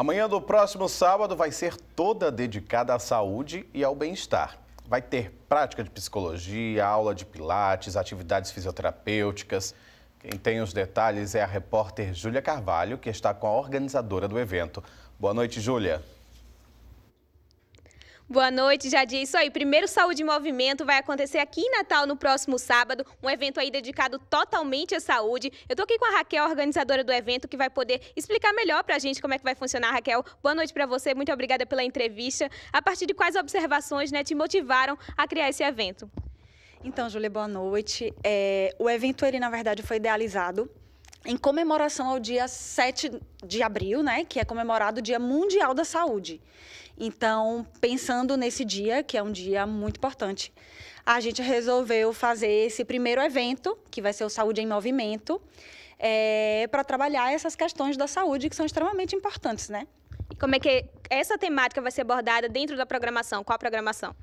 Amanhã do próximo sábado vai ser toda dedicada à saúde e ao bem-estar. Vai ter prática de psicologia, aula de pilates, atividades fisioterapêuticas. Quem tem os detalhes é a repórter Júlia Carvalho, que está com a organizadora do evento. Boa noite, Júlia. Boa noite, Jadir. Isso aí, primeiro Saúde em Movimento vai acontecer aqui em Natal no próximo sábado, um evento aí dedicado totalmente à saúde. Eu tô aqui com a Raquel, organizadora do evento, que vai poder explicar melhor pra gente como é que vai funcionar, Raquel. Boa noite para você, muito obrigada pela entrevista. A partir de quais observações, né, te motivaram a criar esse evento? Então, Júlia, boa noite. É, o evento, ele, na verdade, foi idealizado em comemoração ao dia 7 de abril, né, que é comemorado o Dia Mundial da Saúde. Então, pensando nesse dia, que é um dia muito importante, a gente resolveu fazer esse primeiro evento, que vai ser o Saúde em Movimento, é, para trabalhar essas questões da saúde que são extremamente importantes, né? E como é que essa temática vai ser abordada dentro da programação? Qual a programação?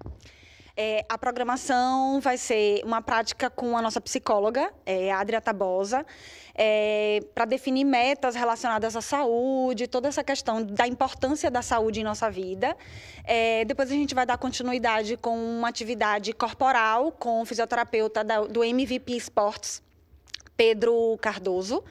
É, a programação vai ser uma prática com a nossa psicóloga, é, a Adria Tabosa, é, para definir metas relacionadas à saúde, toda essa questão da importância da saúde em nossa vida. É, depois a gente vai dar continuidade com uma atividade corporal com o fisioterapeuta da, do MVP Sports, Pedro Cardoso.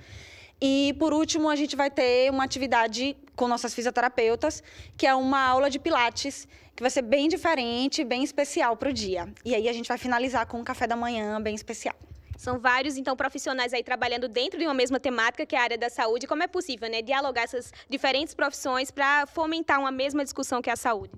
E por último, a gente vai ter uma atividade com nossas fisioterapeutas, que é uma aula de pilates, que vai ser bem diferente, bem especial para o dia. E aí a gente vai finalizar com um café da manhã bem especial. São vários, então, profissionais aí trabalhando dentro de uma mesma temática, que é a área da saúde. Como é possível, né, dialogar essas diferentes profissões para fomentar uma mesma discussão que é a saúde?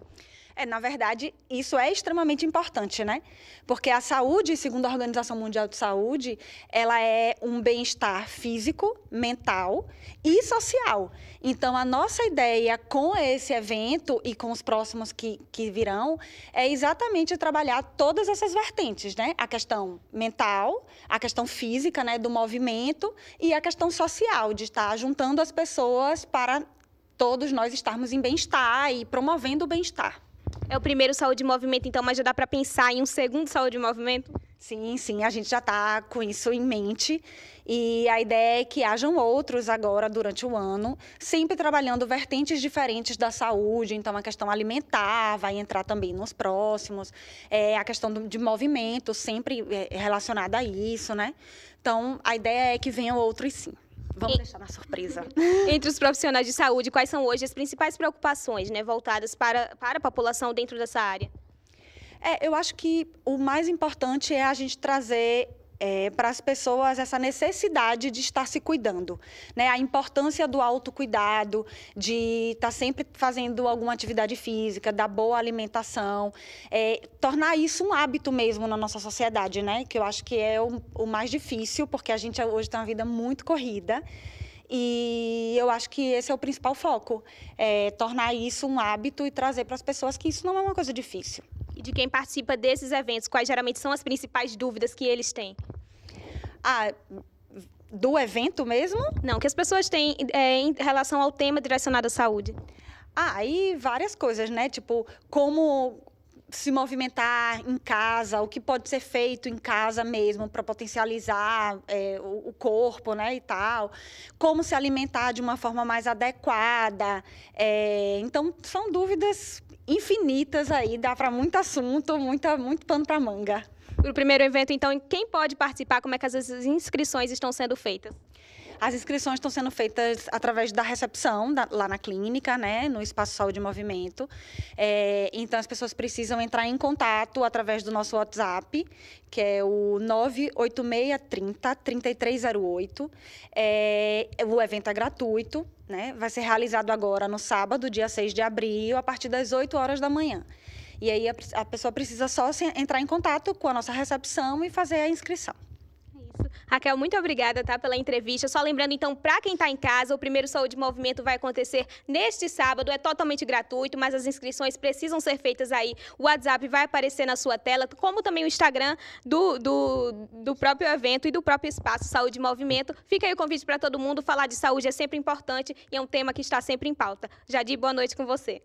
É, na verdade, isso é extremamente importante, né? Porque a saúde, segundo a Organização Mundial de Saúde, ela é um bem-estar físico, mental e social. Então, a nossa ideia com esse evento e com os próximos que, que virão é exatamente trabalhar todas essas vertentes, né? A questão mental, a questão física, né, do movimento e a questão social, de estar juntando as pessoas para todos nós estarmos em bem-estar e promovendo o bem-estar. É o primeiro saúde e movimento, então, mas já dá para pensar em um segundo saúde e movimento? Sim, sim, a gente já está com isso em mente. E a ideia é que hajam outros agora durante o ano, sempre trabalhando vertentes diferentes da saúde. Então, a questão alimentar vai entrar também nos próximos, é, a questão do, de movimento, sempre é, relacionada a isso, né? Então, a ideia é que venham outros sim. Vamos e... deixar na surpresa. Entre os profissionais de saúde, quais são hoje as principais preocupações né, voltadas para, para a população dentro dessa área? É, eu acho que o mais importante é a gente trazer é, para as pessoas essa necessidade de estar se cuidando, né? A importância do autocuidado, de estar tá sempre fazendo alguma atividade física, da boa alimentação, é, tornar isso um hábito mesmo na nossa sociedade, né? Que eu acho que é o, o mais difícil, porque a gente hoje tem uma vida muito corrida. E eu acho que esse é o principal foco, é tornar isso um hábito e trazer para as pessoas que isso não é uma coisa difícil e de quem participa desses eventos? Quais geralmente são as principais dúvidas que eles têm? Ah, do evento mesmo? Não, que as pessoas têm é, em relação ao tema direcionado à saúde. Ah, e várias coisas, né? Tipo, como se movimentar em casa, o que pode ser feito em casa mesmo para potencializar é, o, corpo, né, e tal. Como se alimentar de uma forma mais adequada. É, então, são dúvidas infinitas aí, dá para muito assunto, muita, muito pano para manga. O primeiro evento, então, quem pode participar? Como é que as inscrições estão sendo feitas? As inscrições estão sendo feitas através da recepção, da, lá na clínica, né, no Espaço Saúde e Movimento. É, então, as pessoas precisam entrar em contato através do nosso WhatsApp, que é o 98630-3308. É, o evento é gratuito, né? Vai ser realizado agora no sábado, dia 6 de abril, a partir das 8 horas da manhã. E aí a, a pessoa precisa só se, entrar em contato com a nossa recepção e fazer a inscrição. Raquel, muito obrigada tá, pela entrevista. Só lembrando, então, para quem está em casa, o primeiro Saúde Movimento vai acontecer neste sábado. É totalmente gratuito, mas as inscrições precisam ser feitas aí. O WhatsApp vai aparecer na sua tela, como também o Instagram do, do, do próprio evento e do próprio espaço Saúde Movimento. Fica aí o convite para todo mundo. Falar de saúde é sempre importante e é um tema que está sempre em pauta. Jadir, boa noite com você.